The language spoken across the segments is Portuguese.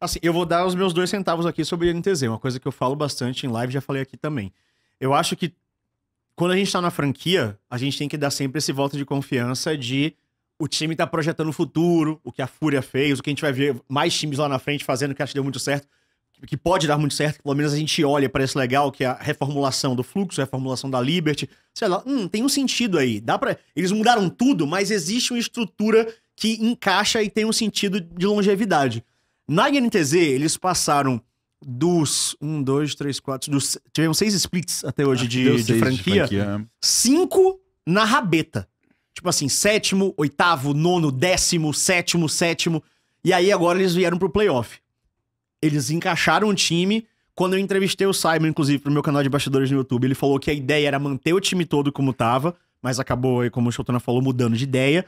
Assim, eu vou dar os meus dois centavos aqui sobre o NTZ, uma coisa que eu falo bastante em live, já falei aqui também. Eu acho que quando a gente tá na franquia, a gente tem que dar sempre esse voto de confiança de o time tá projetando o futuro, o que a Fúria fez, o que a gente vai ver mais times lá na frente fazendo, que acho que deu muito certo, que pode dar muito certo, que pelo menos a gente olha para esse legal, que é a reformulação do fluxo, a reformulação da Liberty, sei lá, hum, tem um sentido aí, dá para Eles mudaram tudo, mas existe uma estrutura que encaixa e tem um sentido de longevidade. Na INTZ, eles passaram dos. Um, dois, três, quatro. Dos, tivemos seis splits até hoje ah, de, de, franquia, de franquia. É. Cinco na rabeta. Tipo assim, sétimo, oitavo, nono, décimo, sétimo, sétimo. E aí agora eles vieram pro playoff. Eles encaixaram o time. Quando eu entrevistei o Simon, inclusive, pro meu canal de bastidores no YouTube, ele falou que a ideia era manter o time todo como tava, mas acabou, como o Chotona falou, mudando de ideia.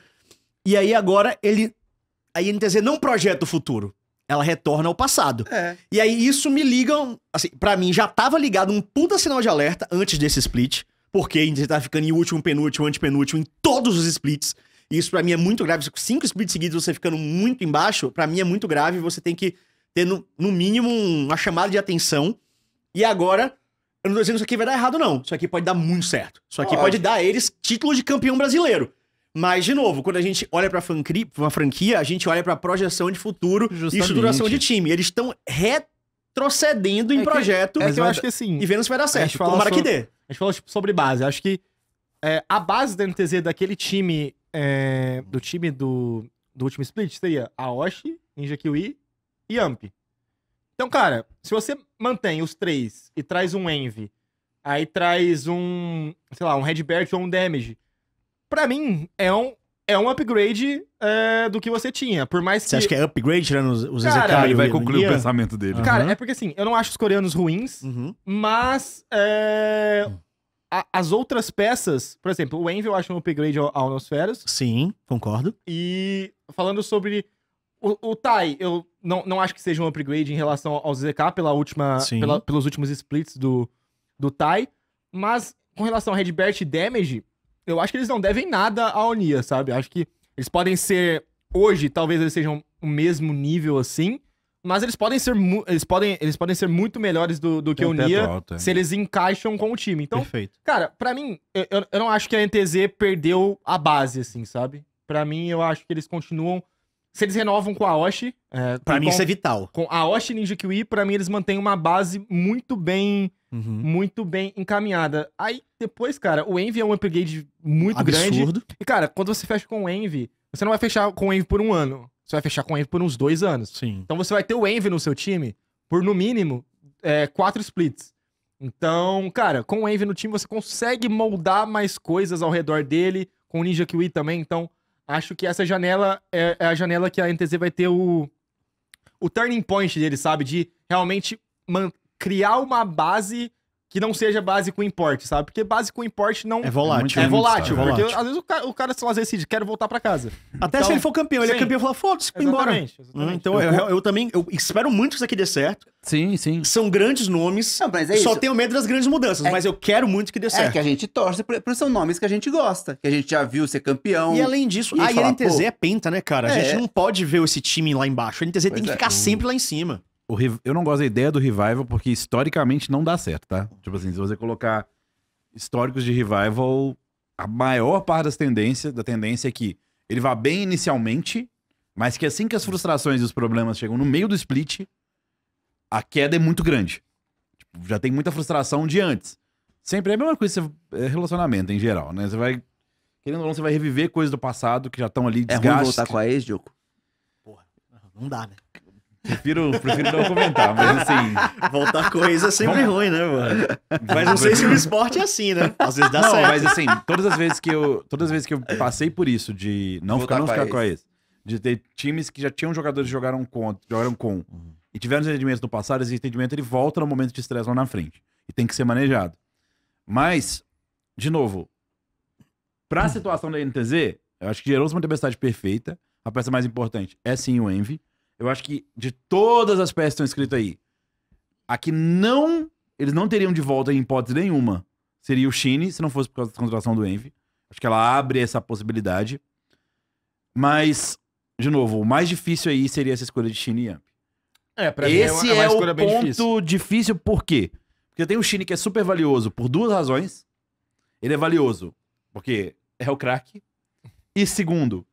E aí agora ele. A INTZ não projeta o futuro ela retorna ao passado. É. E aí isso me liga, assim, para mim já tava ligado um puta sinal de alerta antes desse split, porque a gente tava tá ficando em último, penúltimo, antepenúltimo em todos os splits. E isso para mim é muito grave. Cinco splits seguidos você ficando muito embaixo, para mim é muito grave. Você tem que ter, no, no mínimo, uma chamada de atenção. E agora, eu não tô dizendo que isso aqui vai dar errado, não. Isso aqui pode dar muito certo. Isso aqui pode, pode dar eles título de campeão brasileiro. Mas, de novo, quando a gente olha pra, franquia, pra franquia, a gente olha pra projeção de futuro Justamente. e estruturação de time. Eles estão retrocedendo em é projeto. Que, é que eu acho que assim. E vendo se vai dar certo. Tomara sobre, que dê. A gente falou tipo, sobre base. acho que é, a base da NTZ daquele time. É, do time do, do último split seria Aoshi, Ninja Kiwi e Amp. Então, cara, se você mantém os três e traz um Envy, aí traz um, sei lá, um Redbert ou um Damage, para mim, é um, é um upgrade é, do que você tinha. Por mais que. Você acha que é upgrade tirando os, os cara, ele vai concluir o pensamento dele. Uhum. Cara, é porque assim, eu não acho os coreanos ruins, uhum. mas. É, a, as outras peças, por exemplo, o Envy eu acho um upgrade ao, ao Nosferos. Sim, concordo. E falando sobre. O, o Tai, eu não, não acho que seja um upgrade em relação ao ZK pela última, pela, pelos últimos splits do, do Tai. Mas com relação a Redbert e Damage, eu acho que eles não devem nada à Onia, sabe? acho que eles podem ser hoje, talvez eles sejam o mesmo nível assim, mas eles podem ser eles podem, eles podem ser muito melhores do, do que o Nia se eles encaixam com o time. Então, Perfeito. cara, para mim, eu, eu não acho que a NTZ perdeu a base assim, sabe? Para mim, eu acho que eles continuam se eles renovam com a Oshi, é, para mim com, isso é vital. Com a Oshi Ninja Kiwi, para mim eles mantêm uma base muito bem uhum. muito bem encaminhada. Aí depois, cara, o Envy é um upgrade muito Absurdo. grande. E, cara, quando você fecha com o Envy, você não vai fechar com o Envy por um ano. Você vai fechar com o Envy por uns dois anos. Sim. Então você vai ter o Envy no seu time por, no mínimo, é, quatro splits. Então, cara, com o Envy no time você consegue moldar mais coisas ao redor dele, com o Ninja Kiwi também. Então, acho que essa janela é, é a janela que a NTZ vai ter o, o turning point dele, sabe? De realmente man, criar uma base que não seja base com importe sabe? Porque base com importe não. É volátil. É, é volátil. Porque é volátil. às vezes o cara, o cara sei decide, quero voltar para casa. Até então, se ele for campeão, sim. ele é campeão e fala, foda-se, vou embora. Hum, exatamente. Então eu, eu, eu, também eu espero muito que isso aqui dê certo. Sim, sim. São grandes nomes. Não, mas é isso. Só tenho medo das grandes mudanças, é, mas eu quero muito que dê é certo. É que a gente torce, porque são nomes que a gente gosta, que a gente já viu ser campeão. E além disso, e a falar, NTZ é penta, né, cara? A é. gente não pode ver esse time lá embaixo. A NTZ tem que é. ficar sempre lá em cima. O, eu não gosto da ideia do revival porque historicamente não dá certo, tá? Tipo assim, se você colocar históricos de revival, a maior parte das tendências, da tendência é que ele vá bem inicialmente, mas que assim que as frustrações e os problemas chegam no meio do split, a queda é muito grande. Tipo, já tem muita frustração de antes. Sempre é a mesma coisa, é relacionamento em geral, né? Você vai. Querendo ou não, você vai reviver coisas do passado que já estão ali desgastadas. É ruim voltar com a ex, Diogo? Porra, não dá, né? prefiro, prefiro não comentar, mas assim. Voltar coisa é sempre ruim, né, mano? Mas não sei se o esporte é assim, né? Às vezes dá não, certo. Mas assim, todas as vezes que eu. Todas as vezes que eu passei por isso, de não Voltar ficar, não ficar com a ex. De ter times que já tinham jogadores que jogaram com, jogaram com uhum. e tiveram entendimentos no passado, esse entendimento ele volta no momento de estresse lá na frente. E tem que ser manejado. Mas, de novo, pra situação da NTZ, eu acho que gerou-se uma tempestade perfeita. A peça mais importante é sim o Envy. Eu acho que de todas as peças que estão escritas aí, a que não. Eles não teriam de volta em hipótese nenhuma. Seria o Shine, se não fosse por causa da contratação do Envy. Acho que ela abre essa possibilidade. Mas, de novo, o mais difícil aí seria essa escolha de Shine e Yamp. É, pra Esse mim é, uma, é uma é o ponto difícil. difícil, por quê? Porque tem o Shine que é super valioso por duas razões. Ele é valioso porque é o craque. E segundo,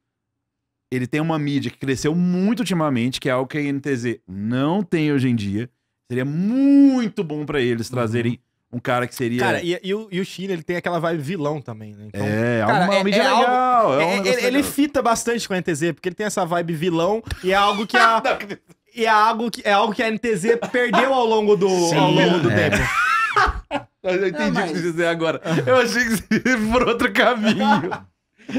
ele tem uma mídia que cresceu muito ultimamente, que é algo que a NTZ não tem hoje em dia. Seria muito bom para eles uhum. trazerem um cara que seria. Cara, e, e, o, e o ele tem aquela vibe vilão também, né? Então, é, é cara, uma, é uma mídia é legal. Algo, é, é um é, ele, legal. ele fita bastante com a NTZ, porque ele tem essa vibe vilão e é algo que a. e é algo que, é algo que a NTZ perdeu ao longo do, Sim, ao longo do é. tempo. Eu entendi o que você dizer agora. Eu achei que você ia por outro caminho.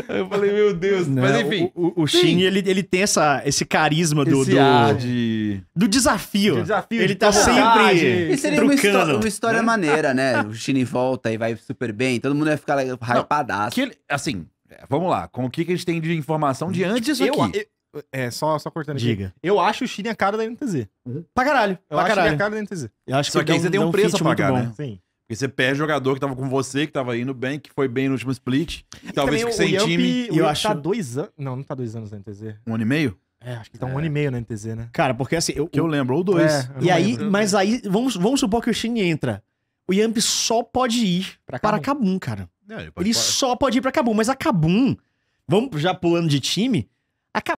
Eu falei, meu Deus. Não, Mas né, enfim. O, o, o Shin, ele, ele tem essa, esse carisma do. Esse do, de... do desafio. De desafio. Ele de tá sempre. E seria uma, história, uma né? história maneira, né? O Shin volta e vai super bem. Todo mundo vai ficar hypadaço. assim, é, vamos lá. Com o que, que a gente tem de informação de antes disso aqui? Eu, é, só, só cortando Diga. Eu acho o Shin a cara da NTZ. Uhum. Pra caralho. Eu pra acho caralho. a cara da NTZ. Eu acho só que, que aí você tem um preço pra pagar, né? Sim. Porque você perde jogador que tava com você, que tava indo bem, que foi bem no último split. E talvez que sem Yamp, time. O eu acho... tá dois anos. Não, não tá dois anos na NTZ. Um ano e meio? É, acho que tá é. um ano e meio na NTZ, né? Cara, porque assim. Eu, que eu lembro, ou dois. É, e aí, lembro. mas aí, vamos, vamos supor que o Shin entra. O Yamp só pode ir pra para Cabum, cara. É, ele, pode, ele pode. só pode ir pra Cabum, mas a Cabum, vamos já pulando de time, a Kabum